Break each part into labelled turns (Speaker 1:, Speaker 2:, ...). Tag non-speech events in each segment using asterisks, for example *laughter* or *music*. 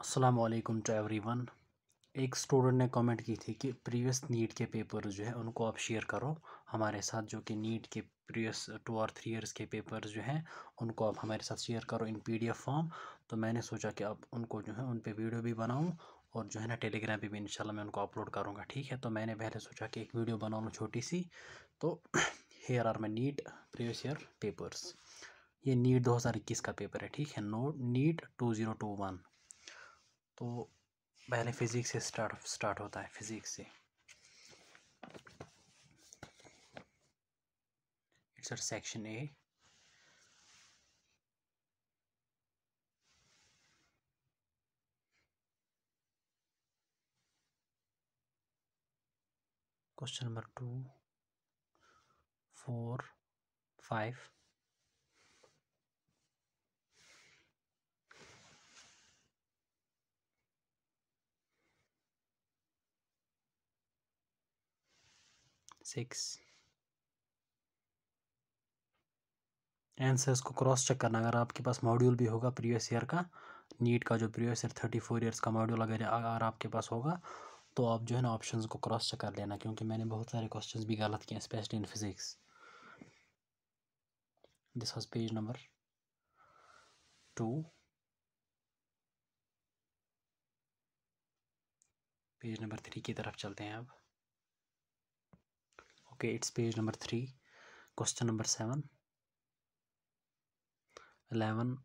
Speaker 1: असलम वालेकुम टू वन एक स्टूडेंट ने कमेंट की थी कि प्रीवियस नीट के पेपर जो है उनको आप शेयर करो हमारे साथ जो कि नीट के प्रीवियस टू और थ्री इयर्स के पेपर जो हैं उनको आप हमारे साथ शेयर करो इन पीडीएफ फॉर्म तो मैंने सोचा कि आप उनको जो है उन पर वीडियो भी बनाऊँ और जो है ना टेलीग्राम पे भी शाला मैं उनको अपलोड करूँगा ठीक है तो मैंने पहले सोचा कि एक वीडियो बना लूँ छोटी सी तो here are my NEET previous year papers ये नीट इक्कीस का पेपर है ठीक है नो नीट वन तो पहले फिज़िक्स से स्टार्ट स्टार्ट होता है फिज़िक्स से it's section A question number two four five six answers को क्रॉस चेक करना अगर आपके पास मॉड्यूल भी होगा प्रीवियस ईयर का नीट का जो previous year thirty four years का मॉड्यूल अगर अगर आपके पास होगा तो आप जो है ना ऑप्शंस को क्रॉस चेक कर लेना क्योंकि मैंने बहुत सारे क्वेश्चंस भी गलत किए specially in physics this was page number two page number three की तरफ चलते हैं अब okay it's page number three question number seven eleven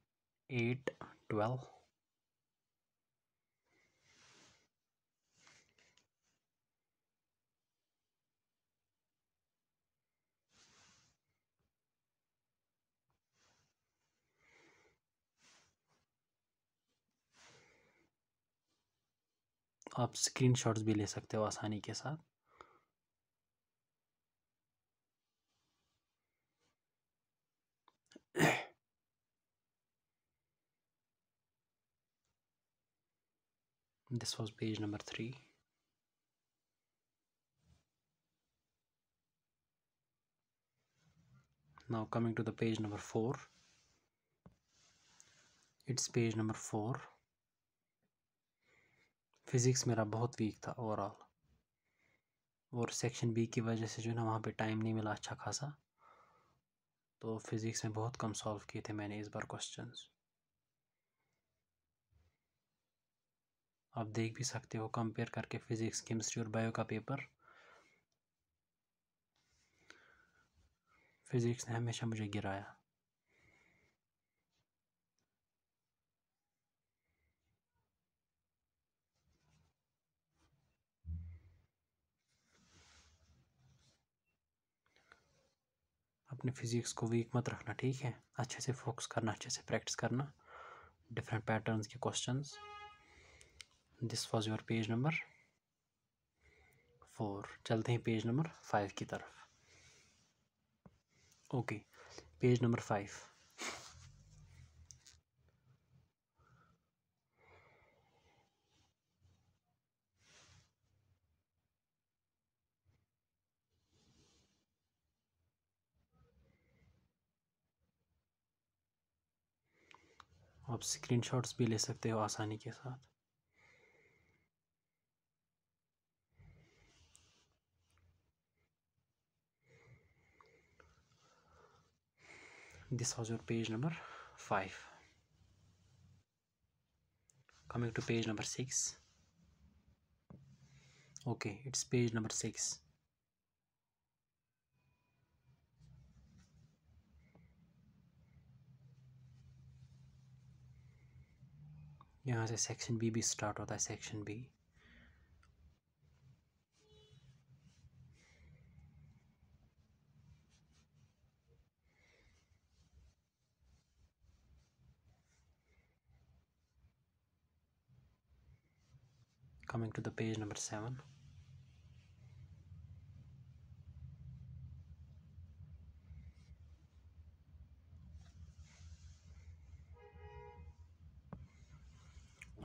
Speaker 1: eight twelve आप स्क्रीनशॉट्स भी ले सकते हो आसानी के साथ this was page number three now coming to the page number four it's page number four physics मेरा बहुत वीक था ओवरऑल और सेक्शन बी की वजह से जो है ना वहाँ पे टाइम नहीं मिला अच्छा खासा तो फिज़िक्स में बहुत कम सॉल्व किए थे मैंने इस बार क्वेश्चंस आप देख भी सकते हो कंपेयर करके फिज़िक्स केमिस्ट्री और बायो का पेपर फिज़िक्स ने हमेशा मुझे गिराया अपने फिज़िक्स को वीक मत रखना ठीक है अच्छे से फोकस करना अच्छे से प्रैक्टिस करना डिफरेंट पैटर्न्स के questions this was your page number four चलते हैं पेज नंबर फाइव की तरफ ओके पेज नंबर फाइव आप स्क्रीनशॉट्स भी ले सकते हो आसानी के साथ this was your page number 5 coming to page number 6 okay it's page number 6 यहाँ से section B, start. स्टार्ट होता है section coming to the page number 7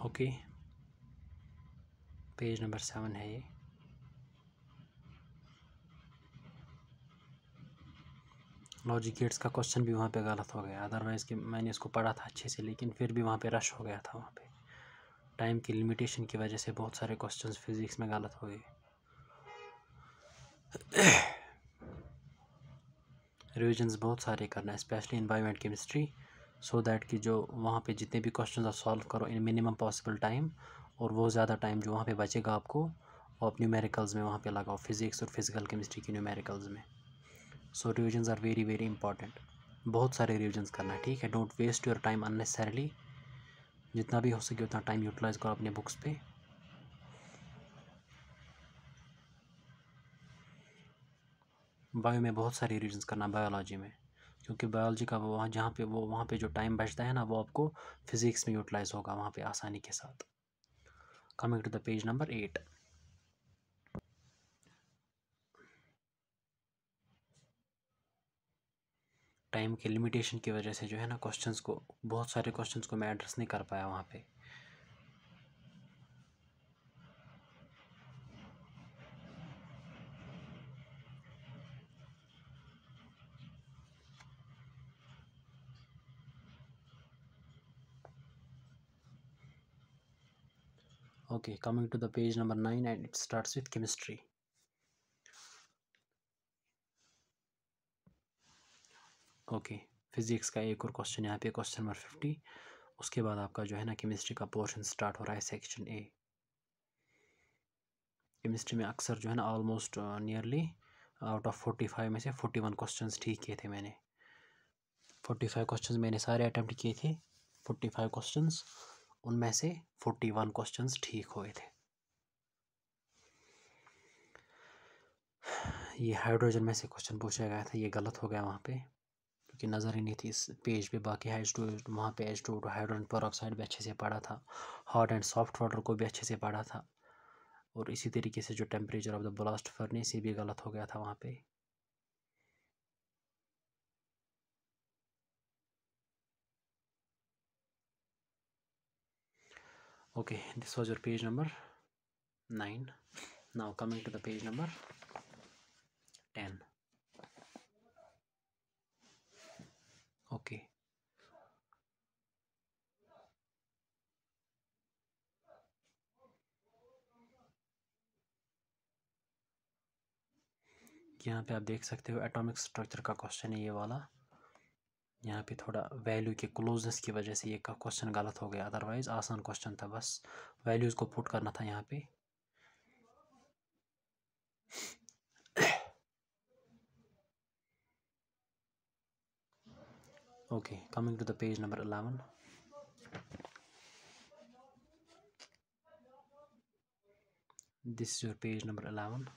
Speaker 1: okay okay. Page number seven है ये लॉजिक गेट्स का क्वेश्चन भी वहाँ पे गलत हो गया अदरवाइज़ कि मैंने इसको पढ़ा था अच्छे से लेकिन फिर भी वहाँ पे रश हो गया था वहाँ पे टाइम की लिमिटेशन की वजह से बहुत सारे क्वेश्चंस फिज़िक्स में गलत हो गए रिविजन्स बहुत सारे करना है specially environment chemistry so that कि जो वहाँ पे जितने भी क्वेश्चंस आप सॉल्व करो इन मिनिमम पॉसिबल टाइम और वो ज़्यादा टाइम जो वहाँ पे बचेगा आपको आप न्यूमेरिकल्स में वहाँ पे लगाओ फिज़िक्स और फिज़िकल केमिस्ट्री की न्यूमेरिकल्स में so revisions are very very important बहुत सारे रिविजन्स करना है ठीक है don't waste your time unnecessarily जितना भी हो सके उतना टाइम यूटिलाइज करो अपने बुक्स पे बायो में बहुत सारी रीजन्स करना बायोलॉजी में क्योंकि बायोलॉजी का वहाँ जहाँ पे वो वहाँ पे जो टाइम बचता है ना वो आपको फिज़िक्स में यूटिलाइज होगा वहाँ पे आसानी के साथ coming to the page number eight time के लिमिटेशन की वजह से जो है ना क्वेश्चंस को बहुत सारे क्वेश्चंस को मैं एड्रेस नहीं कर पाया वहाँ पे okay coming to the page number nine and it starts with chemistry okay physics का एक और क्वेश्चन यहाँ पे क्वेश्चन नंबर फिफ्टी उसके बाद आपका जो है ना केमिस्ट्री का पोर्शन स्टार्ट हो रहा है सेक्शन ए केमिस्ट्री में अक्सर जो है ना almost nearly out of forty five में से फोर्टी वन क्वेश्चन ठीक किए थे मैंने फोर्टी फाइव क्वेश्चन मैंने सारे अटैम्प्ट किए थे फोर्टी फाइव क्वेश्चन उनमें से फोर्टी वन क्वेश्चन ठीक हुए थे ये हाइड्रोजन में से क्वेश्चन पूछा गया था ये गलत हो गया वहाँ पे की नज़र ही नहीं थी इस पेज पे बाकी एच टू वहाँ पे H two two hydrogen peroxide भी अच्छे से पढ़ा था हॉट एंड सॉफ्ट वाटर को भी अच्छे से पढ़ा था और इसी तरीके से जो temperature of the blast furnace ये भी गलत हो गया था वहाँ पर okay this was your page number nine now coming to the page number ten okay यहाँ पे आप देख सकते हो एटॉमिक स्ट्रक्चर का क्वेश्चन है ये वाला यहाँ पे थोड़ा वैल्यू के क्लोजनेस की वजह से ये का क्वेश्चन गलत हो गया अदरवाइज़ आसान क्वेश्चन था बस वैल्यूज़ को पुट करना था यहाँ पे okay coming to the page number 11 this is your page number 11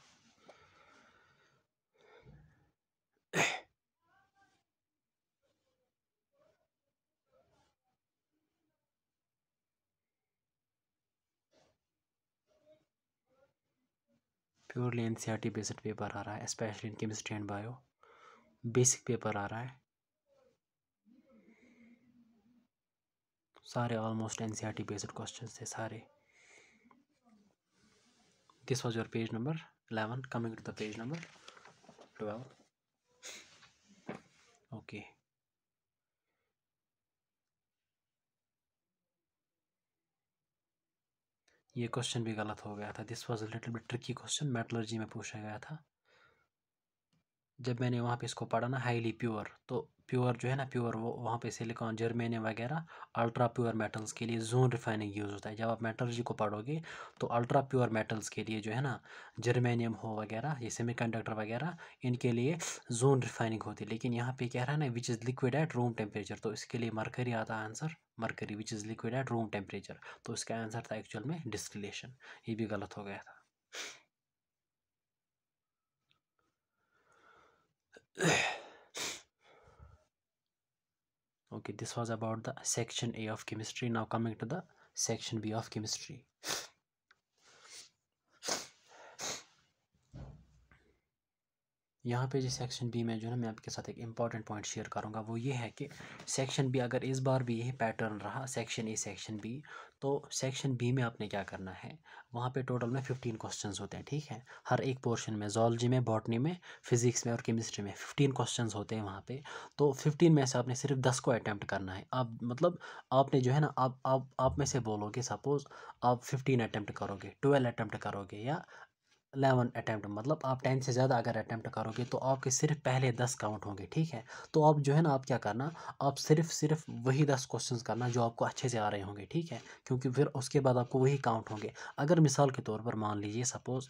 Speaker 1: purely N C R T based paper आ रहा है specially in chemistry and bio basic paper आ रहा है सारे almost N C R T based question थे सारे this was your page number eleven coming to the page number twelve okay ये क्वेश्चन भी गलत हो गया था this was little bit tricky question metallurgy में पूछा गया था जब मैंने वहाँ पे इसको पढ़ा ना हाईली प्योर तो प्योर जो है ना प्योर वो वहाँ पे सिलिकॉन जर्मेनियम वगैरह अल्ट्रा प्योर मेटल्स के लिए जोन रिफाइनिंग यूज़ होता है जब आप मेटलर्जी को पढ़ोगे तो अल्ट्रा प्योर मेटल्स के लिए जो है ना जर्मेनियम हो वगैरह ये सेमी कंडक्टर वगैरह इनके लिए जोन रिफाइनिंग होती है लेकिन यहाँ पे कह रहा है ना which is liquid at room temperature तो इसके लिए मरकरी आता है answer mercury which is liquid at room temperature तो इसका आंसर था एक्चुअल में डिस्टिलेशन ये भी गलत हो गया था *sighs* okay this was about the section a of chemistry now coming to the section b of chemistry यहाँ पे जो सेक्शन बी में जो है मैं आपके साथ एक इंपॉर्टेंट पॉइंट शेयर करूँगा वो ये है कि सेक्शन बी अगर इस बार भी यही पैटर्न रहा सेक्शन ए सेक्शन बी तो सेक्शन बी में आपने क्या करना है वहाँ पे टोटल में फिफ्टीन क्वेश्चंस होते हैं ठीक है हर एक पोर्शन में जोलॉजी में बॉटनी में फिजिक्स में और केमिस्ट्री में फिफ्टीन क्वेश्चन होते हैं वहाँ पर तो फिफ्टीन में से आपने सिर्फ दस को अटैम्प्ट करना है आप मतलब आपने जो है ना आप आप आप में से बोलोगे सपोज़ आप फिफ्टीन अटैम्प्ट करोगे ट्वेल्व अटैम्प्ट करोगे या अलेवन अटैम्प्ट मतलब आप टेन से ज़्यादा अगर अटैम्प्ट करोगे तो आपके सिर्फ पहले दस काउंट होंगे ठीक है तो आप जो है ना आप क्या करना आप सिर्फ सिर्फ वही दस क्वेश्चंस करना जो आपको अच्छे से आ रहे होंगे ठीक है क्योंकि फिर उसके बाद आपको वही काउंट होंगे अगर मिसाल के तौर पर मान लीजिए सपोज़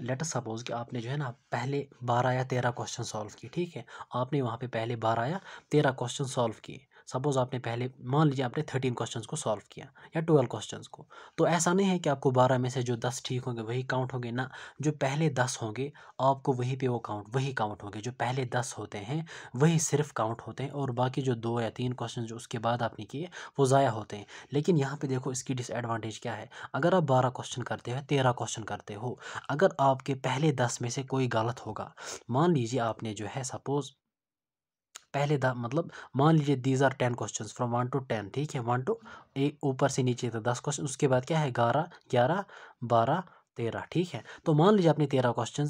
Speaker 1: लेटर सपोज कि आपने जो है ना पहले बारह या तेरह क्वेश्चन सॉल्व किए ठीक है आपने वहाँ पे पहले बारह या तेरह क्वेश्चन सॉल्व किए सपोज़ आपने पहले मान लीजिए आपने थर्टीन क्वेश्चन को सॉल्व किया या ट्वेल्व क्वेश्चन को तो ऐसा नहीं है कि आपको बारह में से जो दस ठीक होंगे वही काउंट होंगे ना जो पहले दस होंगे आपको वहीं पे वो काउंट वही काउंट होंगे जो पहले दस होते हैं वही सिर्फ काउंट होते हैं और बाकी जो दो या तीन क्वेश्चन जो उसके बाद आपने किए वो ज़ाया होते हैं लेकिन यहाँ पर देखो इसकी डिसएडवाटेज क्या है अगर आप बारह क्वेश्चन करते हो तेरह क्वेश्चन करते हो अगर आपके पहले दस में से कोई गलत होगा मान लीजिए आपने जो है सपोज़ पहले दा, मतलब मान लीजिए these are ten question from one to ten ठीक है वन टू ए ऊपर से नीचे तक दस क्वेश्चन उसके बाद क्या है ग्यारह ग्यारह बारह तेरह ठीक है तो मान लीजिए आपने तेरह क्वेश्चन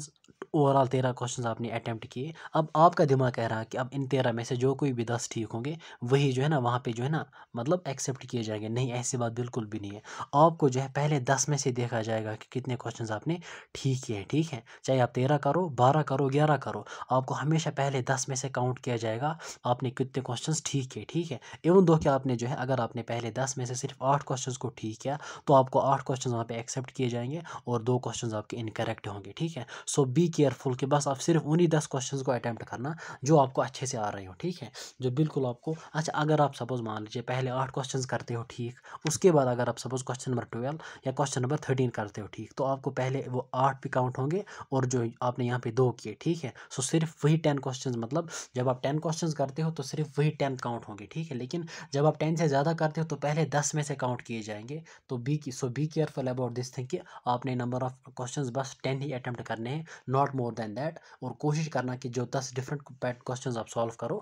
Speaker 1: ओवरऑल तेरह क्वेश्चन आपने अटैम्प्ट किए अब आपका दिमाग कह रहा है कि अब इन तेरह में से जो कोई भी दस ठीक होंगे वही जो है ना वहाँ पे जो है ना मतलब एक्सेप्ट किए जाएंगे नहीं ऐसी बात बिल्कुल भी नहीं है आपको जो है पहले दस में से देखा जाएगा कि कितने क्वेश्चन आपने ठीक किए हैं ठीक है चाहे आप तेरह करो बारह करो ग्यारह करो आपको हमेशा पहले दस में से काउंट किया जाएगा आपने कितने क्वेश्चन ठीक किए ठीक है इवन दो कि आपने जो है अगर आपने पहले दस में से सिर्फ आठ क्वेश्चन को ठीक किया तो आपको आठ क्वेश्चन वहाँ पर एक्सेप्ट किए जाएंगे और और दो क्वेश्चन आपके इनकरेक्ट होंगे ठीक है सो बी केयरफुल कि बस आप सिर्फ उन्हीं दस क्वेश्चन को अटैम्प्ट करना जो आपको अच्छे से आ रहे हो ठीक है जो बिल्कुल आपको अच्छा अगर आप सपोज़ मान लीजिए पहले आठ क्वेश्चन करते हो ठीक उसके बाद अगर आप सपोज़ क्वेश्चन नंबर ट्वेल्व या क्वेश्चन नंबर थर्टीन करते हो ठीक तो आपको पहले वो आठ भी काउंट होंगे और जो आपने यहाँ पे दो किए ठीक है सो सिर्फ वही टेन क्वेश्चन मतलब जब आप टेन क्वेश्चन करते हो तो सिर्फ वही टेन काउंट होंगे ठीक है लेकिन जब आप टेन से ज़्यादा करते हो तो पहले दस में से काउंट किए जाएंगे तो बी की so be careful about this thing कि आपने नंबर ऑफ क्वेश्चंस बस टेन ही अटैम्प्ट करने हैं नॉट मोर देन दैट और कोशिश करना कि जो दस डिफरेंट क्वेश्चन आप सॉल्व करो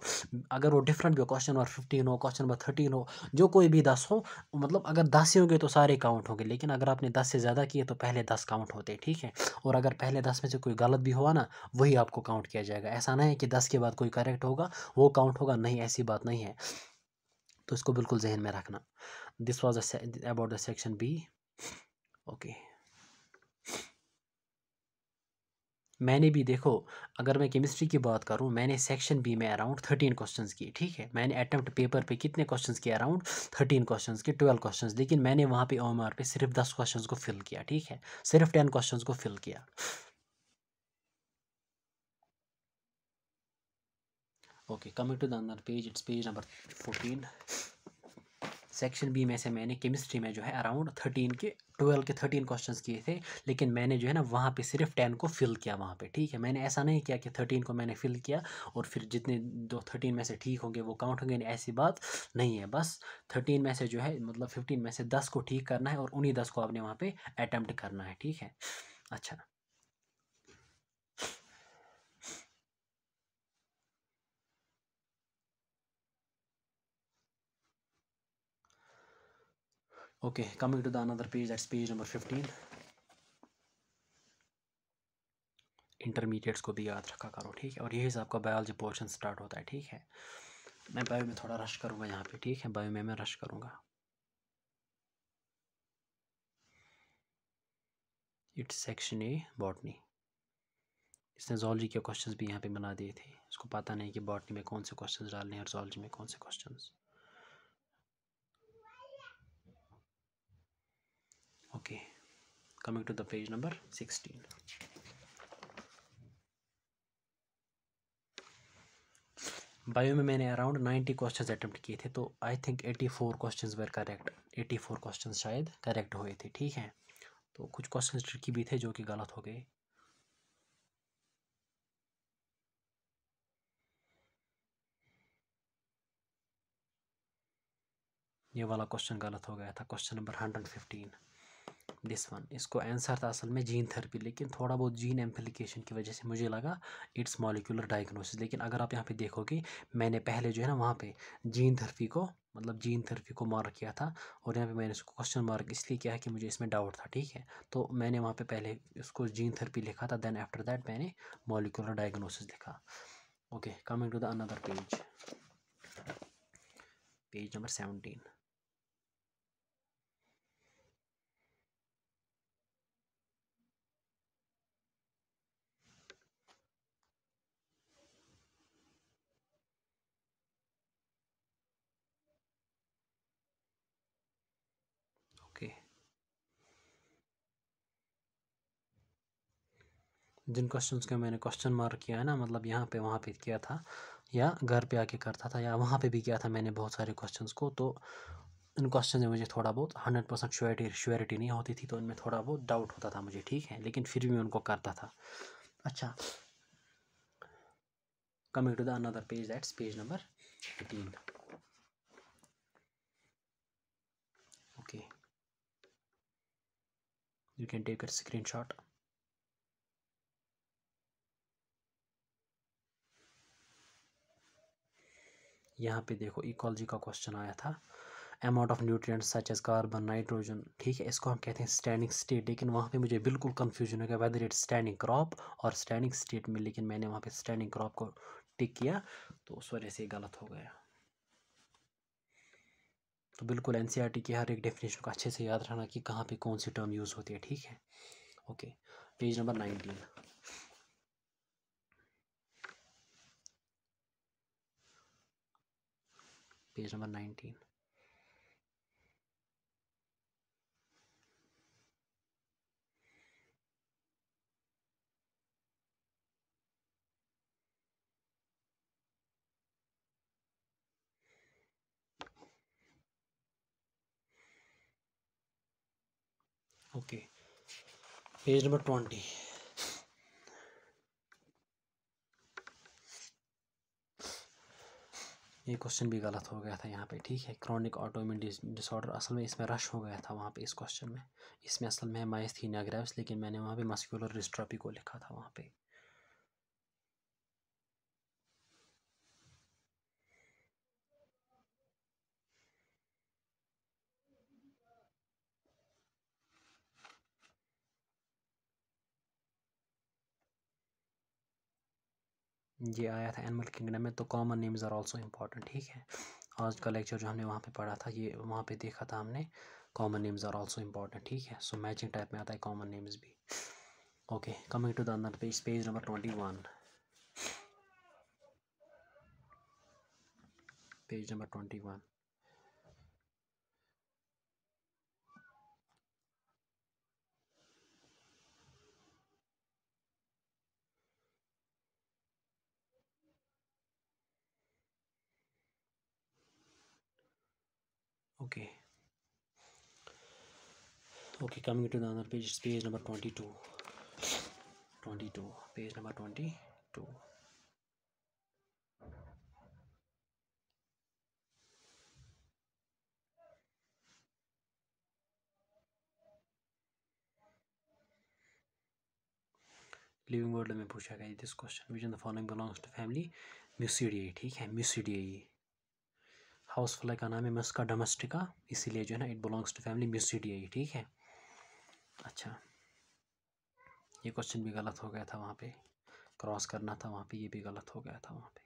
Speaker 1: अगर वो डिफरेंट हो क्वेश्चन नंबर फिफ्टीन हो क्वेश्चन नंबर थर्टीन हो जो कोई भी दस हो मतलब अगर दस ही होंगे तो सारे काउंट होंगे लेकिन अगर आपने दस से ज़्यादा किए तो पहले दस काउंट होते ठीक है और अगर पहले दस में से कोई गलत भी हुआ ना वही आपको काउंट किया जाएगा ऐसा नहीं है कि दस के बाद कोई करेक्ट होगा वो काउंट होगा नहीं ऐसी बात नहीं है तो इसको बिल्कुल जहन में रखना this was about the section B okay मैंने भी देखो अगर मैं केमिस्ट्री की बात करूँ मैंने सेक्शन बी में अराउंड थर्टीन क्वेश्चन किए ठीक है मैंने अटैम्प्ट पेपर पे कितने क्वेश्चन किए अराउंड थर्टीन क्वेश्चन के ट्वेल्व क्वेश्चन लेकिन मैंने वहाँ पे आर पे सिर्फ दस क्वेश्चन को फिल किया ठीक है सिर्फ टेन क्वेश्चन को फिल किया okay coming to the page page it's page number section B में से मैंने केमिस्ट्री में जो है अराउंड थर्टीन के ट्वेल्व के थर्टीन क्वेश्चंस किए थे लेकिन मैंने जो है ना वहाँ पे सिर्फ टेन को फिल किया वहाँ पे ठीक है मैंने ऐसा नहीं किया कि थर्टीन को मैंने फिल किया और फिर जितने दो थर्टीन में से ठीक होंगे वो काउंट होंगे ऐसी बात नहीं है बस थर्टीन में से जो है मतलब फिफ्टीन में से दस को ठीक करना है और उन्हीं दस को आपने वहाँ पर अटैम्प्ट करना है ठीक है अच्छा okay coming to the another page that's page number 15 intermediates को भी याद रखा करो ठीक है और यही आपका बायोलॉजी पोर्शन स्टार्ट होता है ठीक है तो मैं बायो में थोड़ा रश करूँगा यहाँ पे ठीक है बायो में मैं रश करूँगा इट्स सेक्शन ए बॉटनी इसने जॉलजी के क्वेश्चंस भी यहाँ पे बना दिए थे इसको पता नहीं कि बॉटनी में कौन से क्वेश्चंस डालने हैं और जॉलजी में कौन से questions okay coming to the page number 16 bio में मैंने अराउंड नाइन्टी क्वेश्चंस अटैम्प्ट किए थे तो I think 84 questions were correct 84 questions शायद करेक्ट हुए थे ठीक है तो कुछ क्वेश्चन ट्रिकी भी थे जो कि गलत हो गए ये वाला क्वेश्चन गलत हो गया था question number hundred fifteen this one इसको आंसर था असल में जीन थेरेपी लेकिन थोड़ा बहुत जीन एम्प्लीकेशन की वजह से मुझे लगा इट्स मॉलिकुलर डायग्नोसिस लेकिन अगर आप यहाँ पे देखोगे मैंने पहले जो है ना वहाँ पे जीन थेरेपी को मतलब जीन थेरेपी को मार्क किया था और यहाँ पे मैंने इसको क्वेश्चन मार्क इसलिए किया है कि मुझे इसमें डाउट था ठीक है तो मैंने वहाँ पर पहले इसको जीन थेरेपी लिखा था देन आफ्टर दैट मैंने मॉलिकुलर डायग्नोसिस लिखा okay coming to the another page page number seventeen जिन क्वेश्चन का मैंने क्वेश्चन मार्क किया है ना मतलब यहाँ पे वहाँ पे किया था या घर पे आके करता था या वहाँ पे भी किया था मैंने बहुत सारे क्वेश्चन को तो इन क्वेश्चन में मुझे थोड़ा बहुत हंड्रेड परसेंट श्योरिटी श्योरिटी नहीं होती थी तो इनमें थोड़ा बहुत डाउट होता था मुझे ठीक है लेकिन फिर भी मैं उनको करता था अच्छा coming to the another page that's page number eighteen okay you can take a screenshot यहाँ पे देखो इकोलॉजी का क्वेश्चन आया था amount of nutrients such as carbon nitrogen ठीक है इसको हम कहते हैं स्टैंडिंग स्टेट लेकिन वहाँ पे मुझे बिल्कुल कन्फ्यूजन हो गया वेदर इट स्टैंडिंग क्रॉप और स्टैंडिंग स्टेट में लेकिन मैंने वहाँ पर स्टैंडिंग क्रॉप को टिक किया तो उस वजह से गलत हो गया तो बिल्कुल एन e की हर एक डेफिनेशन को अच्छे से याद रखना कि कहाँ पर कौन सी टर्म यूज़ होती है ठीक है okay page number nineteen page number 19 okay page number 20 ये क्वेश्चन भी गलत हो गया था यहाँ पे ठीक है क्रॉनिक ऑटोमिन डिसऑर्डर असल में इसमें रश हो गया था वहाँ पे इस क्वेश्चन में इसमें असल में माइस्थीनिया ग्रेव्स लेकिन मैंने वहाँ पे मस्कुलर रिस्ट्रॉपी को लिखा था वहाँ पे ये आया था एनिमल किंगडम में तो common names are also important ठीक है आज का लेक्चर जो हमने वहाँ पे पढ़ा था ये वहाँ पे देखा था हमने common names are also important ठीक है सो मैचिंग टाइप में आता है कॉमन नेम्स भी okay coming to the another page page number twenty one page number twenty one okay okay coming to the other page it's page number 22 22 page number 22 living world में पूछा गया this question which in the following belongs to family Musaceae ठीक है म्यूसीडियाई house fly का नाम है मस्का domestica इसीलिए जो है ना it belongs to family Musaceae ठीक है अच्छा ये क्वेश्चन भी गलत हो गया था वहाँ पे क्रॉस करना था वहाँ पे ये भी गलत हो गया था वहाँ पे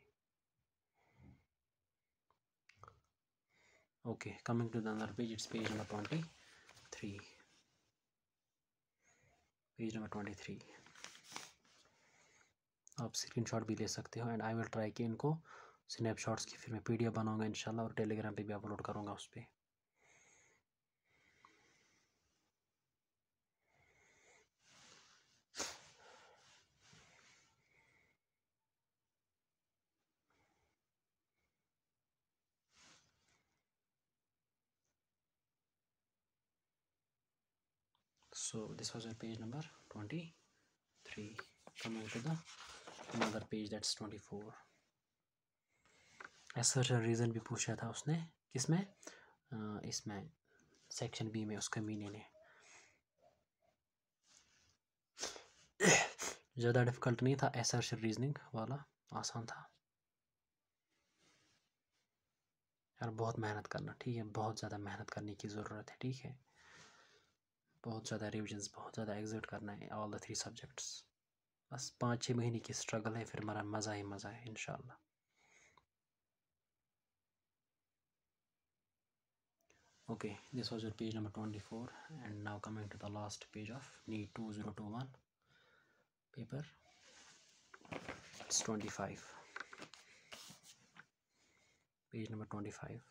Speaker 1: okay coming to the another page it's page number twenty three page number twenty three आप स्क्रीनशॉट भी ले सकते हो एंड आई विल ट्राई कि इनको स्नैपशॉट्स की फिर मैं पी पीडीएफ बनाऊँगा इनशाला और टेलीग्राम पर भी अपलोड करूँगा उस पर so this was our page number 23 coming to the another page that's 24 assertion reason भी पूछा था उसने किसमें इसमें सेक्शन बी में उसका मीनिंग है ज़्यादा डिफ़िकल्ट नहीं था एसर्शन रीजनिंग वाला आसान था यार बहुत मेहनत करना ठीक है बहुत ज़्यादा मेहनत करने की ज़रूरत है ठीक है बहुत ज़्यादा रिविजन्स बहुत ज़्यादा एग्जिट करना है ऑल द थ्री सब्जेक्ट्स बस पाँच छः महीने की स्ट्रगल है फिर हमारा मज़ा ही मज़ा है इनशाला okay this was your page number 24 and now coming to the last page of need 2021 paper it's 25 page number 25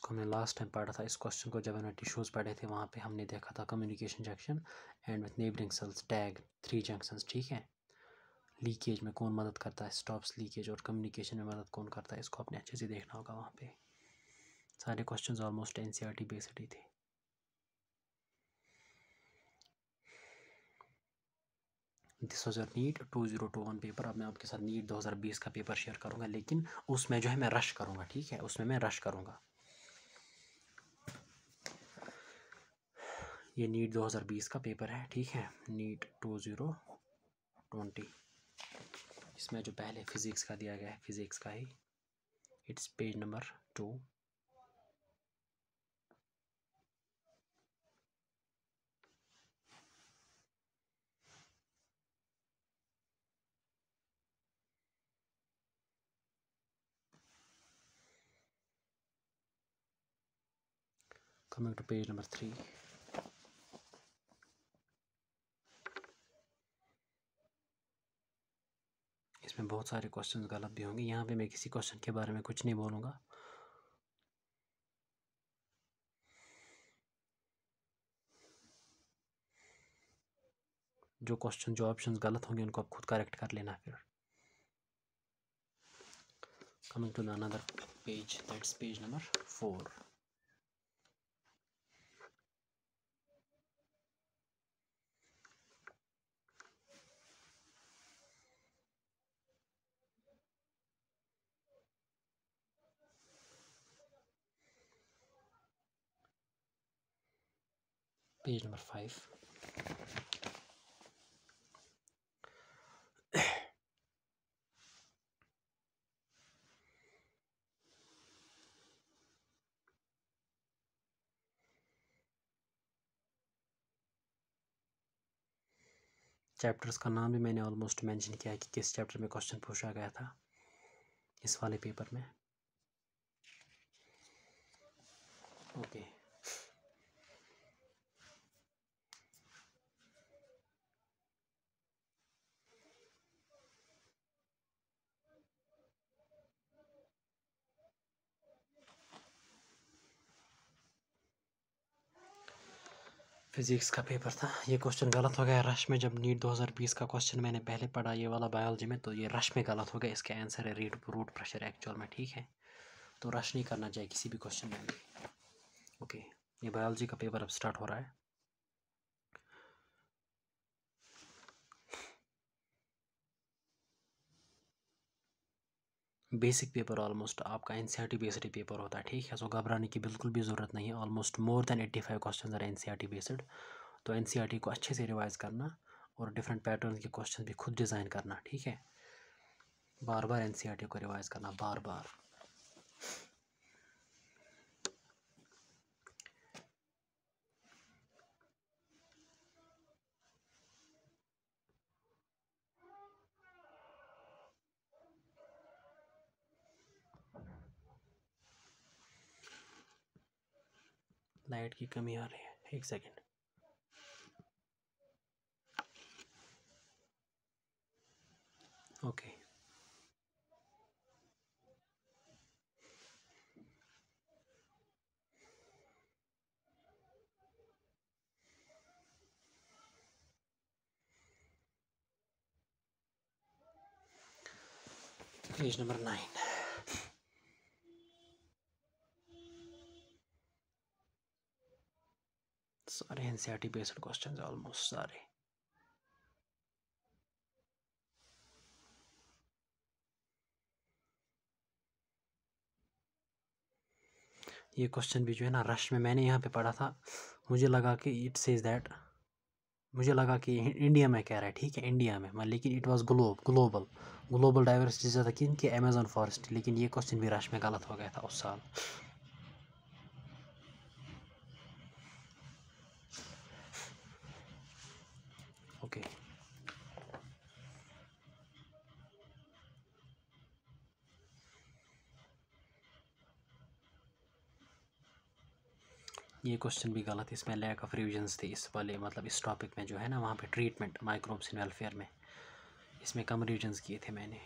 Speaker 1: इसको हमने लास्ट टाइम पढ़ा था इस क्वेश्चन को जब हमने टिश्यूज़ पढ़े थे वहाँ पे हमने देखा था communication junction and with neighbouring cells tag three junction ठीक है लीकेज में कौन मदद करता है स्टॉप्स लीकेज और कम्युनिकेशन में मदद कौन करता है इसको आपने अच्छे से देखना होगा वहाँ पे सारे question almost N C R T based ही थे this was your NEET two zero two one paper अब मैं आपके साथ नीट दो हज़ार बीस का पेपर शेयर करूँगा लेकिन उसमें जो है मैं रश करूँगा ठीक है उसमें मैं रश करूँगा ये नीट 2020 का पेपर है ठीक है नीट टू ज़ीरो ट्वेंटी इसमें जो पहले फिज़िक्स का दिया गया है फिज़िक्स का ही it's page number two coming to page number three इसमें बहुत सारे क्वेश्चंस गलत भी होंगे यहाँ पे मैं किसी क्वेश्चन के बारे में कुछ नहीं बोलूँगा जो क्वेश्चन जो ऑप्शंस गलत होंगे उनको आप खुद करेक्ट कर लेना फिर coming to the another page that's page number four page number five chapters का नाम भी मैंने ऑलमोस्ट मेंशन किया है कि किस चैप्टर में क्वेश्चन पूछा गया था इस वाले पेपर में ओके okay. फिज़िक्स का पेपर था ये क्वेश्चन गलत हो गया रश में जब नीट 2020 का क्वेश्चन मैंने पहले पढ़ा ये वाला बायोलॉजी में तो ये रश में गलत हो गया इसका आंसर है रीट रूट प्रेशर एक्चुअल में ठीक है तो रश नहीं करना चाहिए किसी भी क्वेश्चन में ओके ये बायोलॉजी का पेपर अब स्टार्ट हो रहा है बेसिक पेपर ऑलमोस्ट आपका N C R T based paper होता है ठीक है सो घबराने की बिल्कुल भी ज़रूरत नहीं है almost more than eighty five question are N C R T based तो एन सी आर टी को अच्छे से रिवाइज करना और डिफरेंट पैटर्न के क्वेश्चन भी खुद डिज़ाइन करना ठीक है बार बार एन सी आर टी को रिवाइज करना बार बार लाइट की कमी आ रही है एक second okay okay. Page number nine सारे टी बेस्ड क्वेश्चन ऑलमोस्ट सारे ये क्वेश्चन भी जो है ना रश में मैंने यहाँ पे पढ़ा था मुझे लगा कि इट सेज दैट मुझे लगा कि इंडिया में कह रहा है ठीक है इंडिया में मैं लेकिन it was globe global global diversity ज़्यादा क्योंकि अमेज़न फॉरेस्ट लेकिन ये क्वेश्चन भी रश में गलत हो गया था उस साल ओके ये क्वेश्चन भी गलत है इसमें लैक ऑफ रिविजन्स थे इस वाले मतलब इस टॉपिक में जो है ना वहाँ पे ट्रीटमेंट माइक्रोब्स इन वेलफेयर में इसमें कम रिविजन्स किए थे मैंने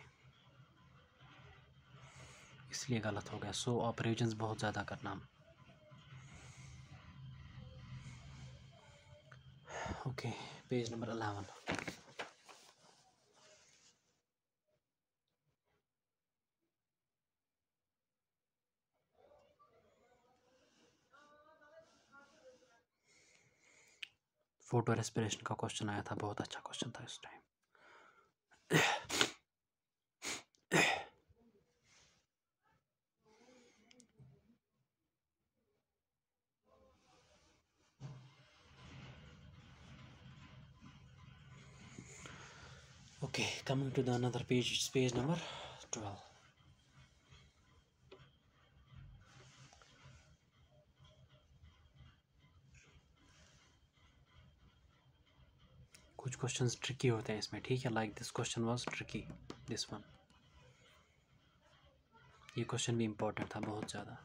Speaker 1: इसलिए गलत हो गया सो आप रिविजन्स बहुत ज़्यादा करना okay okay. Page number eleven photo respiration का क्वेश्चन आया था बहुत अच्छा क्वेश्चन था इस time to the another page it's page number 12 कुछ questions ट्रिकी होते हैं इसमें ठीक है like this question was tricky this one ये क्वेश्चन भी इम्पोर्टेंट था बहुत ज़्यादा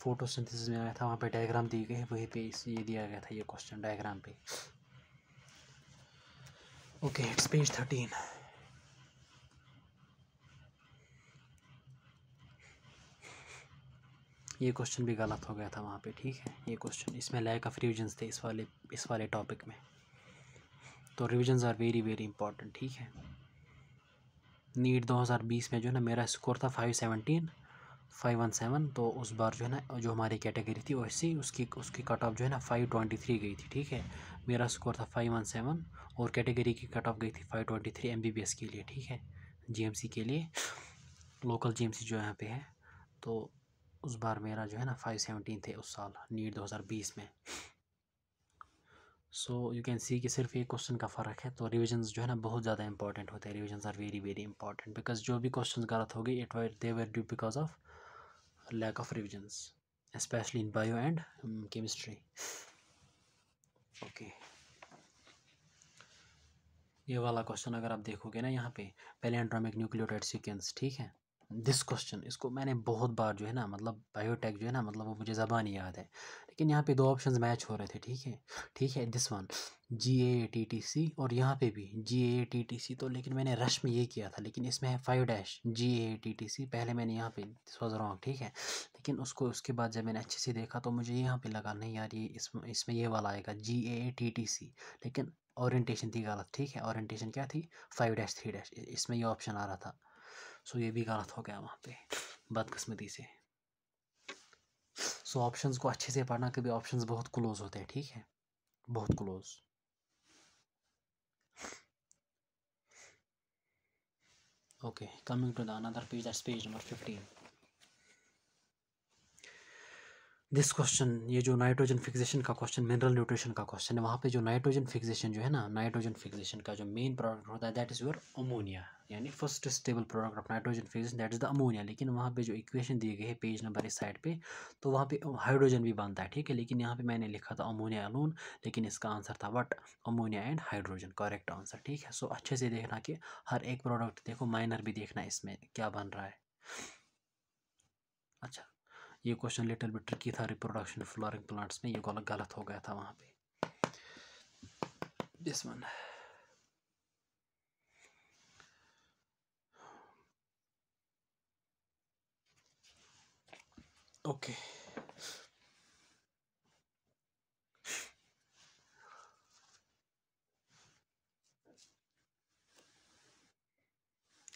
Speaker 1: फोटोसिंथेसिस में आया था वहाँ पे डायग्राम दिए गए वहीं पे इस ये दिया गया था ये क्वेश्चन डायग्राम पे ओके इट्स पेज थर्टीन ये क्वेश्चन भी गलत हो गया था वहाँ पे ठीक है ये क्वेश्चन इसमें लैक ऑफ रिविजन्स थे इस वाले इस वाले टॉपिक में तो revisions are very very important ठीक है नीट 2020 में जो ना मेरा स्कोर था 517 फाइव वन सेवन तो उस बार जो है ना जो हमारी कैटेगरी थी वैसी उसकी उसकी कट ऑफ जो है ना फाइव ट्वेंटी थ्री गई थी ठीक है मेरा स्कोर था फाइव वन सेवन और कैटेगरी की कट ऑफ गई थी five twenty three M B B S के लिए ठीक है जी एम सी के लिए लोकल जी एम सी जो यहाँ पे है तो उस बार मेरा जो है ना फाइव सेवनटीन थे उस साल नीट दो हज़ार बीस में सो यू कैन सी कि सिर्फ एक क्वेश्चन का फ़र्क है तो रिविजन्स जो है ना बहुत ज़्यादा इंपॉर्टेंट होते हैं revisions are very very important because जो भी क्वेश्चन गलत हो गए it were they were due because of lack of revisions especially in bio and um, chemistry okay ये वाला क्वेश्चन अगर आप देखोगे ना यहाँ पे पहले एंड्रामिक न्यूक्लियोटाइड सीक्वेंस ठीक है दिस क्वेश्चन इसको मैंने बहुत बार जो है ना मतलब बायोटेक जो है ना मतलब वो मुझे ज़बान याद है लेकिन यहाँ पे दो ऑप्शन मैच हो रहे थे ठीक है ठीक है this one G A T T C और यहाँ पे भी जी ए टी टी सी तो लेकिन मैंने रश में ये किया था लेकिन इसमें है five dash G A T T C पहले मैंने यहाँ पे दिस वॉज रॉन्ग ठीक है लेकिन उसको उसके बाद जब मैंने अच्छे से देखा तो मुझे यहाँ पे लगा नहीं यार ये इसमें इसमें ये वाला आएगा जी ए टी टी सी लेकिन ऑरेंटेशन थी गलत ठीक है ऑरेंटेशन क्या थी फाइव डैश थ्री डैश इसमें ये ऑप्शन आ रहा था सो ये भी गलत हो गया वहाँ पर बदकस्मती से सो ऑप्शन को अच्छे से पढ़ना कभी ऑप्शन बहुत क्लोज होते हैं ठीक है बहुत close okay coming to the another page that's page number fifteen this question ये जो नाइट्रोजन फिक्सेशन का क्वेश्चन मिनरल न्यूट्रिशन का क्वेश्चन है वहाँ पे जो नाइट्रोजन फिक्सेशन जो है ना नाइट्रोजन फिक्सेशन का जो मेन प्रोडक्ट होता है दैट इज़ योर अमोनिया यानी first stable product of nitrogen fixation that is the ammonia लेकिन वहाँ पे जो इक्वेशन दिए गए हैं पेज नंबर इस साइड पे तो वहाँ पे हाइड्रोजन भी बनता है ठीक है लेकिन यहाँ पे मैंने लिखा था अमोनिया अलोन लेकिन इसका आंसर था what ammonia and hydrogen correct answer ठीक है सो so, अच्छे से देखना कि हर एक प्रोडक्ट देखो माइनर भी देखना इसमें क्या बन रहा है अच्छा ये क्वेश्चन लिटिल बिट ट्रिकी था रिप्रोडक्शन फ्लोरिंग प्लांट्स में ये गलत गलत हो गया था वहाँ पे दिस वन ओके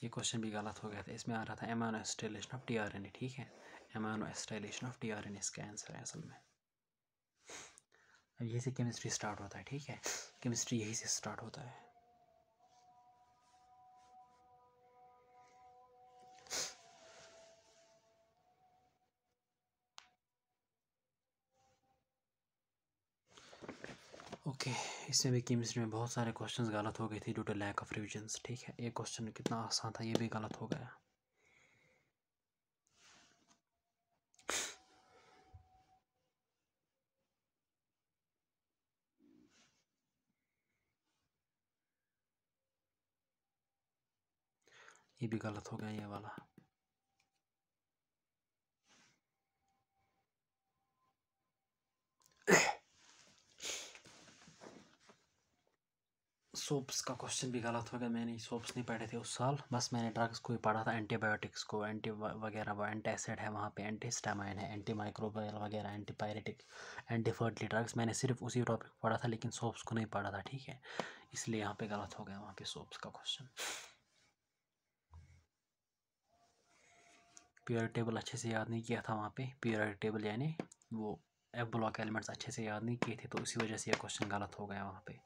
Speaker 1: ये क्वेश्चन भी गलत हो गया था इसमें आ रहा था aminoacylation of T R N A ठीक है एमानो एस्टाइलेशन ऑफ एन इसका आंसर है असल में अब यही से केमिस्ट्री स्टार्ट होता है ठीक है केमिस्ट्री यही से स्टार्ट होता है ओके okay, इसमें भी केमिस्ट्री में बहुत सारे क्वेश्चंस गलत हो गए थे due to lack of revisions ठीक है ये क्वेश्चन कितना आसान था ये भी गलत हो गया ये भी गलत हो गया ये वाला सोप्स का क्वेश्चन भी गलत हो गया मैंने सोप्स नहीं पढ़े थे उस साल बस मैंने ड्रग्स को ही पढ़ा था एंटीबायोटिक्स को एंटी वगैरह वो एंटी एसिड है वहाँ पे एंटी स्टामाइन है एंटी माइक्रोबायल वगैरह antipyretic antifertility drugs मैंने सिर्फ उसी टॉपिक पढ़ा था लेकिन सोप्स को नहीं पढ़ा था ठीक है इसलिए यहाँ पर गलत हो गया वहाँ पर सोप्स का क्वेश्चन पीरियड टेबल अच्छे से याद नहीं किया था वहाँ पे पीरियड टेबल यानी वो एफ ब्लॉक एलिमेंट्स अच्छे से याद नहीं किए थे तो उसी वजह से यह क्वेश्चन गलत हो गया वहाँ पे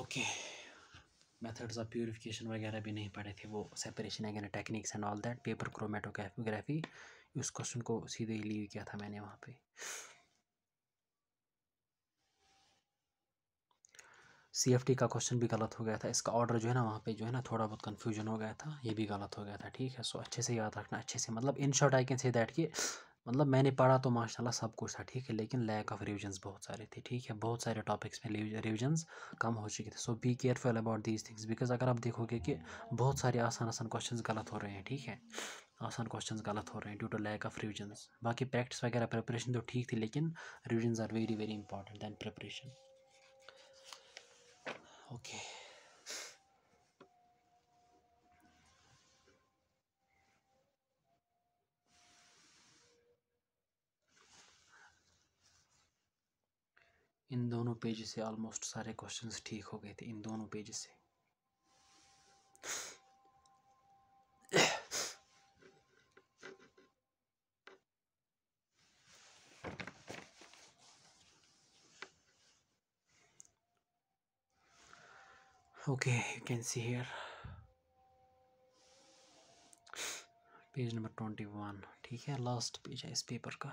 Speaker 1: ओके मेथड्स ऑफ प्योरीफिकेशन वगैरह भी नहीं पढ़े थे वो separation again techniques and all that paper chromatography उस क्वेश्चन को सीधे ही लीव किया था मैंने वहाँ पे सी का क्वेश्चन भी गलत हो गया था इसका ऑर्डर जो है ना वहाँ पे जो है ना थोड़ा बहुत कन्फ्यूजन हो गया था ये भी गलत हो गया था ठीक है सो अच्छे से याद रखना अच्छे से मतलब in short I can say that कि मतलब मैंने पढ़ा तो माशाल्लाह सब कुछ था ठीक है लेकिन लैक ऑफ रिविजन्स बहुत सारे थे ठीक है बहुत सारे टॉपिक्स में रिविजन्स कम हो चुके थे so be careful about these things because अगर आप देखोगे कि बहुत सारे आसान आसान क्वेश्चन गलत हो रहे हैं ठीक है आसान क्वेश्चन गलत हो रहे हैं due to lack of revisions बाकी प्रैक्टिस वगैरह प्रिपरेशन तो ठीक थी लेकिन revisions are very very important than preparation Okay. इन दोनों पेज से ऑलमोस्ट सारे क्वेश्चंस ठीक हो गए थे इन दोनों पेज से okay you can see here page number twenty one ठीक है लास्ट पेज है इस पेपर का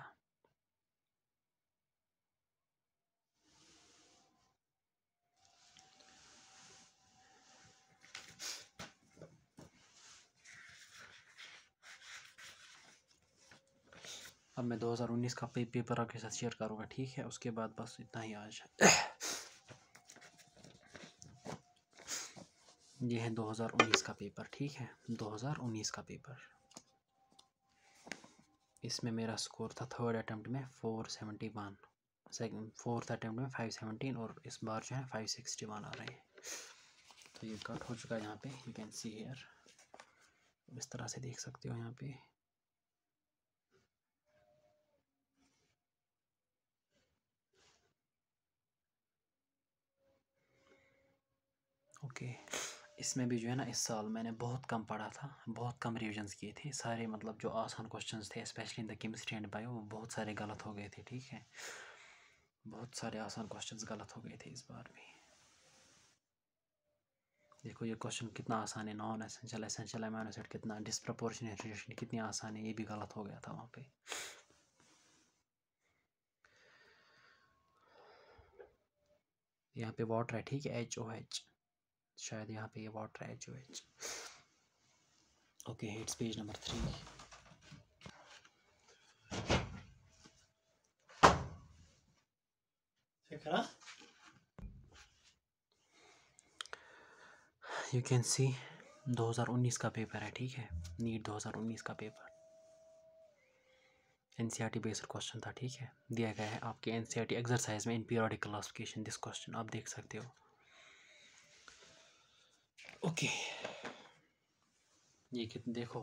Speaker 1: अब मैं 2019 का पेपर आपके साथ शेयर करूँगा ठीक है उसके बाद बस इतना ही आज ये है 2019 का पेपर ठीक है 2019 का पेपर इसमें मेरा स्कोर था थर्ड अटैम्प्ट में 471 सेकेंड फोर्थ अटैम्प्ट में 517 और इस बार जो है 561 आ रहे हैं तो ये कट हो चुका है यहाँ पे यू कैन सी हेयर इस तरह से देख सकते हो यहाँ पे ओके okay. इसमें भी जो है ना इस साल मैंने बहुत कम पढ़ा था बहुत कम रिविजन्स किए थे सारे मतलब जो आसान क्वेश्चन थे specially in the chemistry and bio वो बहुत सारे गलत हो गए थे ठीक है बहुत सारे आसान क्वेश्चन गलत हो गए थे इस बार भी देखो ये क्वेश्चन कितना आसान है non essential essential amino acid कितना डिसप्रपोर्शनेट रिलेशन कितनी आसान है ये भी गलत हो गया था वहाँ पे यहाँ पे वाटर है ठीक है एच ओ एच शायद यहाँ पे ये वाटर है जो H okay it's page number three you can see 2019 का पेपर है ठीक है नीट 2019 का paper N C R T based question था ठीक है दिया गया है आपके N C R T exercise में in periodic classification this question आप देख सकते हो ओके ये कितने देखो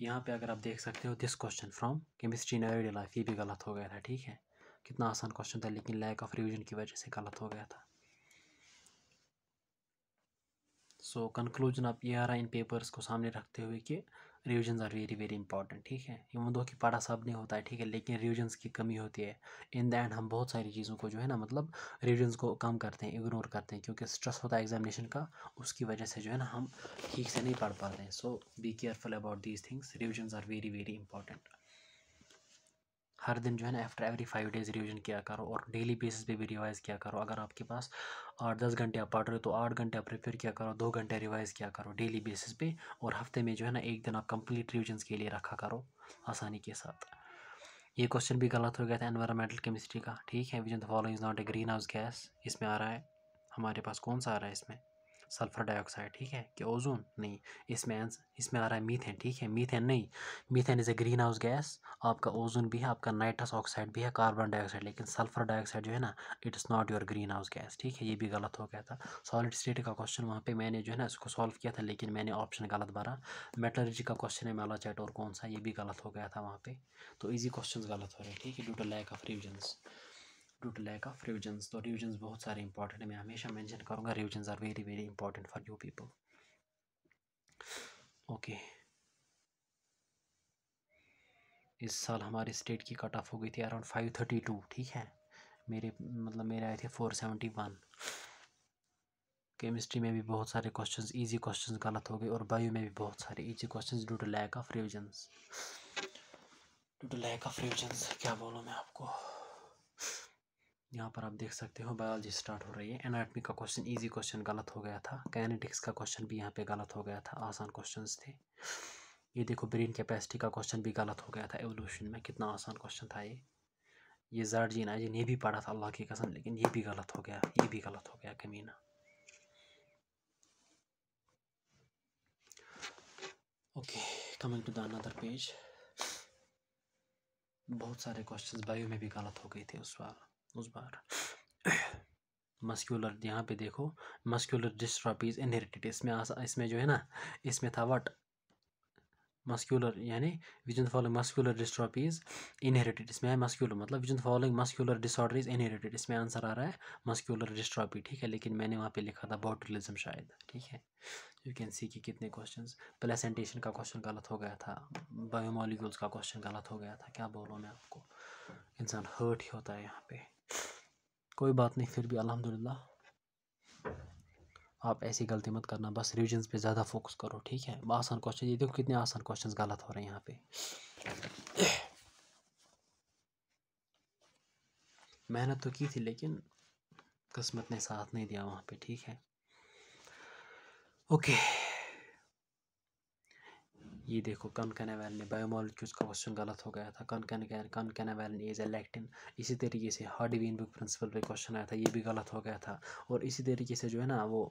Speaker 1: यहाँ पे अगर आप देख सकते हो this question from chemistry in everyday life ये भी गलत हो गया था ठीक है कितना आसान क्वेश्चन था लेकिन लैक ऑफ रिविजन की वजह से गलत हो गया था सो so, कंक्लूजन आप ये आ रहा है इन पेपर्स को सामने रखते हुए कि revisions are very very important ठीक है ये मुद्दों की पढ़ा सब नहीं होता है ठीक है लेकिन रिविजन्स की कमी होती है इन द एंड हम बहुत सारी चीज़ों को जो है ना मतलब रिविजन्स को कम करते हैं इग्नोर करते हैं क्योंकि स्ट्रेस होता है एग्जामिनेशन का उसकी वजह से जो है ना हम ठीक से नहीं पढ़ पाते हैं so be careful about these things revisions are very very important हर दिन जो है ना after every five days revision किया करो और डेली बेसिस पे भी रिवाइज़ किया करो अगर आपके पास आठ दस घंटे आप पढ़ रहे हो तो आठ घंटे आप प्रिपेयर किया करो दो घंटे रिवाइज़ किया करो डेली बेसिस पे और हफ्ते में जो है ना एक दिन आप कंप्लीट रिविजन के लिए रखा करो आसानी के साथ ये क्वेश्चन भी गलत हो गया था एनवायरमेंटल केमिस्ट्री का ठीक है which in the following is not a green house gas इसमें आ रहा है हमारे पास कौन सा आ रहा है इसमें सल्फर डाइऑक्साइड ठीक है कि ओजोन नहीं इसमें इसमें आ रहा है मीथेन ठीक है मीथेन नहीं methane is a green house gas आपका ओजोन भी है आपका नाइट्रस ऑक्साइड भी है कार्बन डाइऑक्साइड लेकिन सल्फर डाइऑक्साइड जो है ना it is not your green house gas ठीक है ये भी गलत हो गया था सॉलिड स्टेट का क्वेश्चन वहाँ पर मैंने जो है ना इसको सॉल्व किया था लेकिन मैंने ऑप्शन गलत भरा मेटलर्जी का क्वेश्चन है मेला चैट और कौन सा ये भी गलत हो गया था वहाँ पर तो ईजी क्वेश्चन गलत हो रहे हैं ठीक है due to lack of revisions to to lack of revisions तो revisions बहुत सारे इंपॉर्टेंट है मैं हमेशा मैंशन करूँगा revisions are very very important for you people okay इस साल हमारे स्टेट की कट ऑफ हो गई थी अराउंड फाइव थर्टी टू ठीक है मेरे मतलब मेरे आए थे फोर सेवेंटी वन केमिस्ट्री में भी बहुत सारे क्वेश्चंस इजी क्वेश्चंस गलत हो गए और बायो में भी बहुत सारे easy questions due to lack of revisions due to lack of revisions क्या बोलूँ मैं आपको यहाँ पर आप देख सकते हो बायोलॉजी स्टार्ट हो रही है एनाटमी का क्वेश्चन इजी क्वेश्चन गलत हो गया था कैनेटिक्स का क्वेश्चन भी यहाँ पे गलत हो गया था आसान क्वेश्चंस थे ये देखो ब्रेन कैपेसिटी का क्वेश्चन भी गलत हो गया था एवोल्यूशन में कितना आसान क्वेश्चन था ये ये जार जी ना ये भी पढ़ा था अल्लाह की कसम लेकिन ये भी गलत हो गया ये भी गलत हो गया कमीना okay coming to the page बहुत सारे क्वेश्चंस बायो में भी गलत हो गए थे उस वाला उस बार मस्क्यूलर यहाँ पे देखो मस्क्यूलर डिस्ट्रॉपीज इनहेरिटेड इसमें आस इसमें जो है ना इसमें था वट मस्क्यूलर यानी which in following muscular dystrophies inherited इसमें है मस्क्यूलर मतलब which in following muscular disorder is inherited इसमें आंसर आ रहा है मस्क्यूलर डिस्ट्रॉपी ठीक है लेकिन मैंने वहाँ पे लिखा था बॉटुलिज्म शायद ठीक है यू कैन सी कि कितने क्वेश्चन प्लेसेंटेशन का क्वेश्चन गलत हो गया था बायोमोलिक्यूल्स का क्वेश्चन गलत हो गया था क्या बोलूँ मैं आपको इंसान हर्ट ही होता है यहाँ पे कोई बात नहीं फिर भी अल्हम्दुलिल्लाह आप ऐसी गलती मत करना बस रिविजन्स पे ज़्यादा फोकस करो ठीक है आसान क्वेश्चन ये देखो कितने आसान क्वेश्चन गलत हो रहे हैं यहाँ पे मेहनत तो की थी लेकिन किस्मत ने साथ नहीं दिया वहाँ पे ठीक है ओके ये देखो कन कॉन्कैनावैलिन बायोमोलिक्यूल्स का क्वेश्चन गलत हो गया था कन कन कन कॉन्कैनावैलिन इज ए लैक्टिन इसी तरीके से हार्डी बुक प्रिंसिपल पे क्वेश्चन आया था ये भी गलत हो गया था और इसी तरीके से जो है ना वो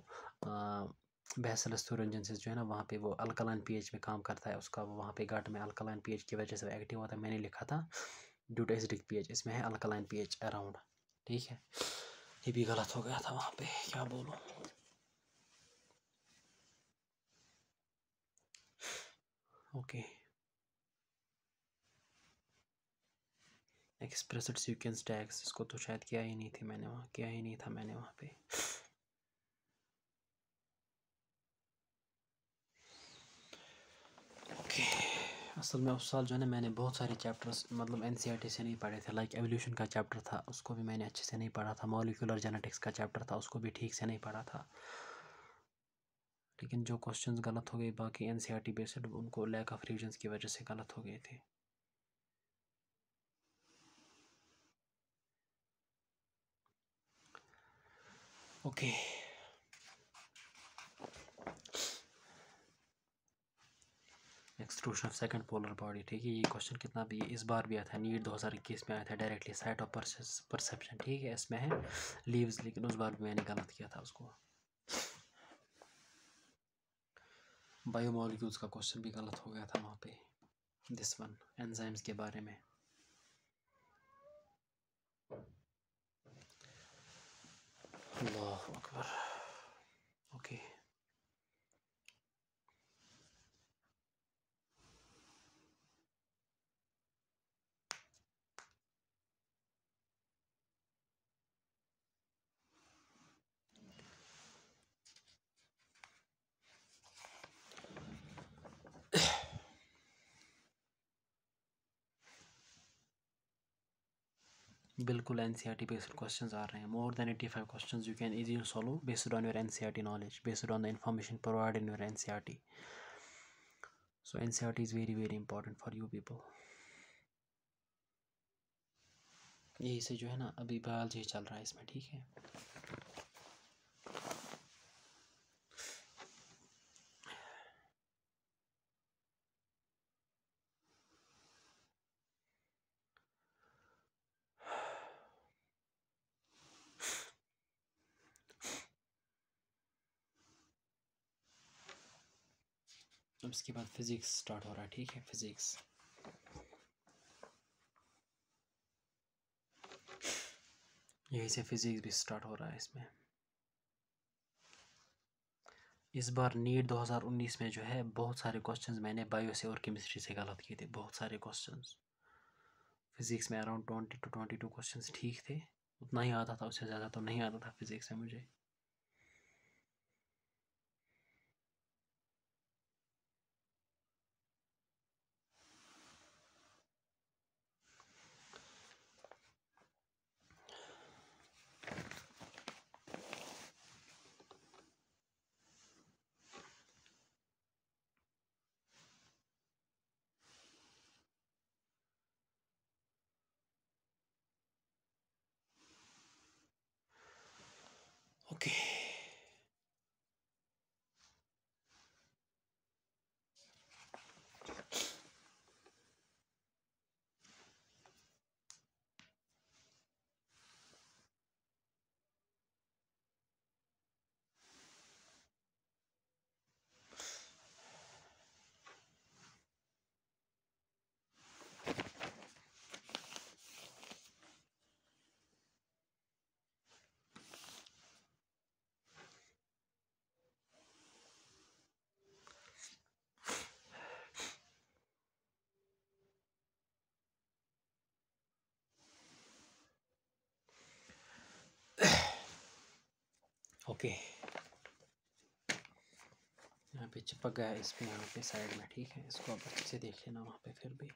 Speaker 1: बेसलस्तूर से जो है ना वहाँ पे वो अल्कलाइन पीएच में काम करता है उसका वहाँ पे गट में अल्कलाइन पीएच की वजह से एक्टिव होता है मैंने लिखा था ड्यू टू एसिडिक पीएच इसमें है अल्कलाइन पीएच अराउंड ठीक है ये भी गलत हो गया था वहाँ पे क्या बोलूँ okay एक्सप्रेस सीक्वेंस टैक्स इसको तो शायद किया ही नहीं थी मैंने वहाँ किया ही नहीं था मैंने वहाँ पे ओके okay. असल में उस साल जो है ना मैंने बहुत सारे चैप्टर्स मतलब एन e से नहीं पढ़े थे लाइक एवोल्यूशन का चैप्टर था उसको भी मैंने अच्छे से नहीं पढ़ा था मॉलिकुलर जेनेटिक्स का चैप्टर था उसको भी ठीक से नहीं पढ़ा था लेकिन जो क्वेश्चंस गलत हो गए बाकी N C R T based उनको लैक ऑफ रिविजन की वजह से गलत हो गए थे okay extrusion of second polar body ठीक है ये क्वेश्चन कितना भी इस बार भी आया था नीट 2021 में आया था डायरेक्टली साइट ऑफ परसेप्शन ठीक है इसमें है लीव्स लेकिन उस बार भी मैंने गलत किया था उसको बायोमोलिक्यूल्स का क्वेश्चन भी गलत हो गया था वहाँ पे दिस वन एंजाइम्स के बारे में अल्लाह अकबर ओके okay. बिल्कुल N C R T based question आ रहे हैं more than eighty five question you can easy solve based on your N C R T knowledge based on the information provide in your N C R T so N C R T is very very important for you people यही से जो है ना अभी जी चल रहा है इसमें ठीक है उसके बाद फिज़िक्स स्टार्ट हो रहा है ठीक है फिज़िक्स यहीं से फिज़िक्स भी स्टार्ट हो रहा है इसमें इस बार नीट 2019 में जो है बहुत सारे क्वेश्चंस मैंने बायो से और केमिस्ट्री से गलत किए थे बहुत सारे क्वेश्चंस फिज़िक्स में around twenty two twenty two question ठीक थे उतना ही आता था उससे ज़्यादा तो नहीं आता था फिज़िक्स में मुझे ओके यहाँ पे चिपक गया है इसमें यहाँ पे साइड में ठीक है इसको आप अच्छे से देख लेना वहाँ पे फिर भी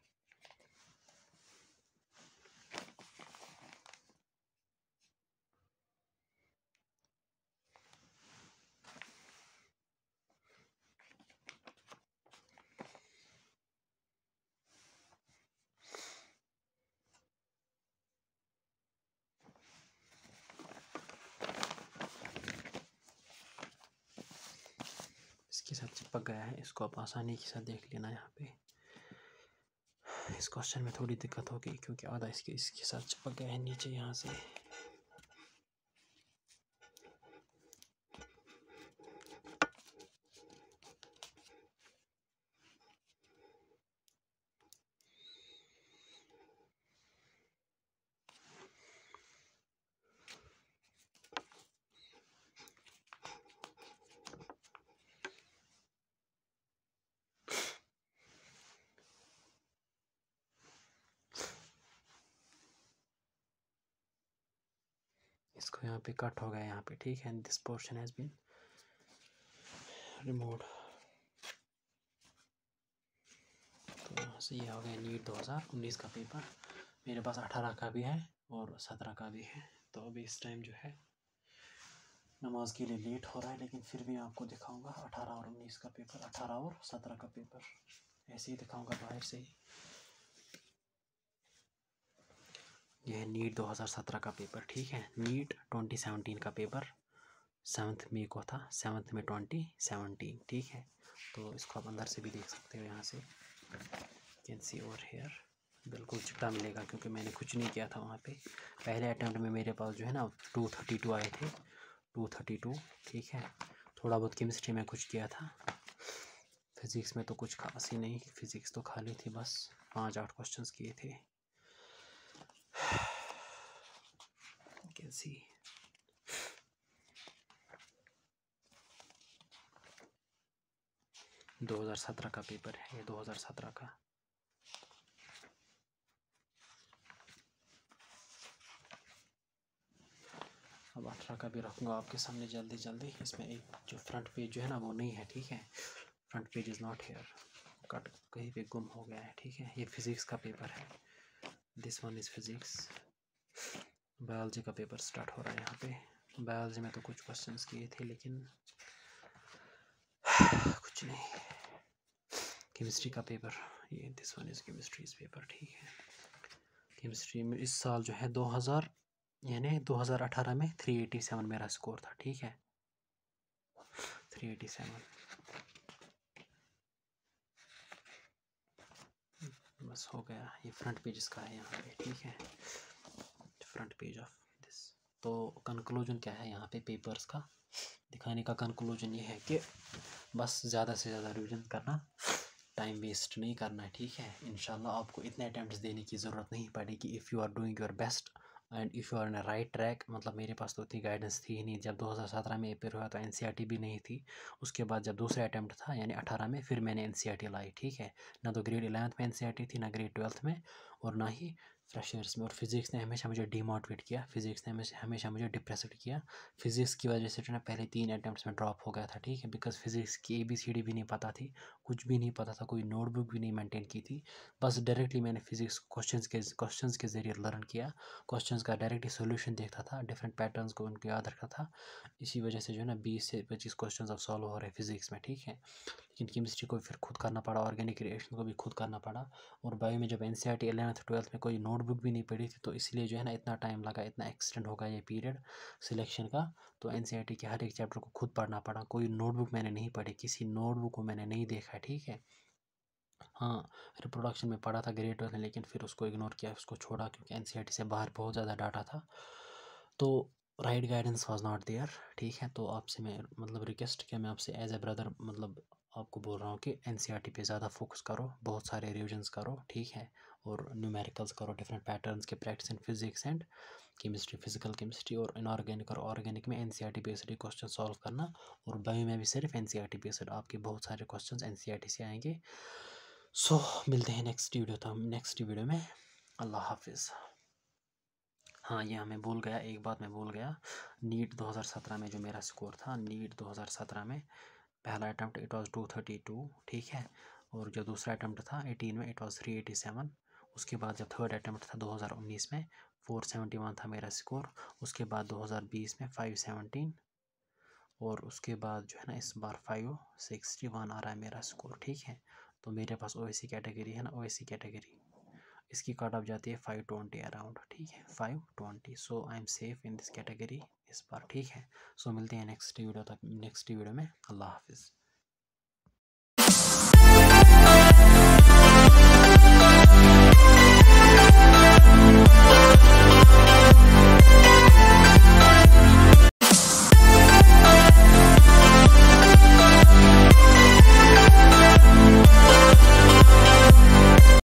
Speaker 1: आसानी के साथ देख लेना यहाँ पे इस क्वेश्चन में थोड़ी दिक्कत होगी क्योंकि आधा इसके इसके साथ चिपक गया है नीचे यहाँ से पे कट हो गया यहाँ पे ठीक है this portion has been remove तो यहाँ ये हो गया नीट दो हज़ार उन्नीस का पेपर मेरे पास अठारह का भी है और सत्रह का भी है तो अभी इस टाइम जो है नमाज के लिए लेट हो रहा है लेकिन फिर भी आपको दिखाऊंगा अठारह और उन्नीस का पेपर अठारह और सत्रह का पेपर ऐसे ही दिखाऊंगा बाहर से ही यह नीट 2017 का पेपर ठीक है नीट 2017 का पेपर सेवन्थ मे को था सेवन्थ में 2017 ठीक है तो इसको आप अंदर से भी देख सकते हो यहाँ से कैन सी ओवर हेयर बिल्कुल चिपटा मिलेगा क्योंकि मैंने कुछ नहीं किया था वहाँ पे पहले अटैम्प्ट में मेरे पास जो है ना टू थर्टी टू आए थे टू थर्टी टू ठीक है थोड़ा बहुत केमिस्ट्री में कुछ किया था फिज़िक्स में तो कुछ खास ही नहीं फिज़िक्स तो खाली थी बस पाँच आठ क्वेश्चन किए थे can see. दो हज़ार सत्रह का पेपर है ये दो हज़ार सत्रह का अब अठारह का भी रखूँगा आपके सामने जल्दी जल्दी इसमें एक जो फ्रंट पेज जो है ना वो नहीं है ठीक है front page is not here cut कहीं पे गुम हो गया है ठीक है ये फिज़िक्स का पेपर है this one is physics biology का पेपर स्टार्ट हो रहा है यहाँ पे बायोलॉजी में तो कुछ क्वेश्चंस किए थे लेकिन कुछ नहीं केमिस्ट्री का पेपर ये दिस वन इज़ केमिस्ट्री इस पेपर ठीक है केमिस्ट्री में इस साल जो है 2000 यानी 2018 में 387 मेरा स्कोर था ठीक है 387 बस हो गया ये फ्रंट पेज इसका है यहाँ पे ठीक है फ्रंट पेज ऑफ दिस तो कंक्लूजन क्या है यहाँ पे पेपर्स का दिखाने का कंक्लूजन ये है कि बस ज़्यादा से ज़्यादा रिविजन करना टाइम वेस्ट नहीं करना ठीक है इन आपको इतने अटैम्प्ट देने की ज़रूरत नहीं पड़ेगी if you are doing your best and if you are in right track मतलब मेरे पास तो उतनी गाइडेंस थी ही नहीं जब 2017 में एपेयर हुआ तो एन e भी नहीं थी उसके बाद जब दूसरा अटैम्प्ट था यानी 18 में फिर मैंने एन e लाई ठीक है ना तो ग्रेड इलेवंथ में एन e थी ना ग्रेड ट्वेल्थ में और ना ही फ्रेशर्स में और फिज़िक्स ने हमेशा मुझे डीमोटिवेट किया फिज़िक्स ने हमेशा हमेशा मुझे डिप्रेसड किया फिज़िक्स की वजह से जो ना पहले तीन अटैम्प्ट में ड्रॉप हो गया था ठीक है बिकॉज फिज़िक्स की ए बी सी डी भी नहीं पता थी कुछ भी नहीं पता था कोई नोटबुक भी नहीं मेंटेन की थी बस डायरेक्टली मैंने फिज़िक्स क्वेश्चन के क्वेश्चन के जरिए लर्न किया क्वेश्चन का डायरेक्टली सोल्यूशन देखता था डिफरेंट पैटर्न को उनको याद रखा था इसी वजह से जो है ना बीस से पच्चीस क्वेश्चन अब सॉल्व हो रहे फिज़िक्स में ठीक है लेकिन केमिस्ट्री को फिर खुद करना पड़ा ऑर्गेनिक रिएक्शन को भी खुद करना पड़ा और बायो में जब N C R T eleventh twelfth में कोई नोट नोटबुक भी नहीं पढ़ी थी तो इसलिए जो है ना इतना टाइम लगा इतना एक्सटेंड होगा ये पीरियड सिलेक्शन का तो एन के हर एक चैप्टर को खुद पढ़ना पड़ा कोई नोटबुक मैंने नहीं पढ़ी किसी नोटबुक को मैंने नहीं देखा ठीक है हाँ रिप्रोडक्शन में पढ़ा था ग्रेट ट्वेल्थ लेकिन फिर उसको इग्नोर किया उसको छोड़ा क्योंकि एन से बाहर बहुत ज़्यादा डाटा था तो right guidance was not there ठीक है तो आपसे मैं मतलब रिक्वेस्ट किया मैं आपसे एज ए ब्रदर मतलब आपको बोल रहा हूँ कि एन पे ज़्यादा फोकस करो बहुत सारे रिविजन्स करो ठीक है और न्यूमेरिकल्स करो डिफरेंट पैटर्न्स के practice in physics and chemistry physical chemistry और इनऑर्गेनिक और ऑर्गेनिक में N C R T question solve करना और बायो में भी सिर्फ एन सी आर टी आपके बहुत सारे question N C R T से आएंगे सो so, मिलते हैं नेक्स्ट वीडियो तो नेक्स्ट वीडियो में अल्लाह हाफिज़ हाँ ये हमें भूल गया एक बात मैं भूल गया नीट 2017 में जो मेरा स्कोर था नीट 2017 में पहला अटैम्प्ट इट वाज 232 ठीक है और जो दूसरा अटैम्प्ट था 18 में इट वाज 387 उसके बाद जब थर्ड अटैम्प्ट था 2019 में 471 था मेरा स्कोर उसके बाद 2020 में 517 और उसके बाद जो है ना इस बार 561 आ रहा है मेरा स्कोर ठीक है तो मेरे पास ओ कैटेगरी है ना ओ कैटेगरी इसकी कट ऑफ जाती है फाइव ट्वेंटी अराउंड ठीक है five twenty so I am safe in this category इस बार ठीक है सो so, मिलते हैं नेक्स्ट वीडियो तक नेक्स्ट वीडियो में अल्लाह हाफिज़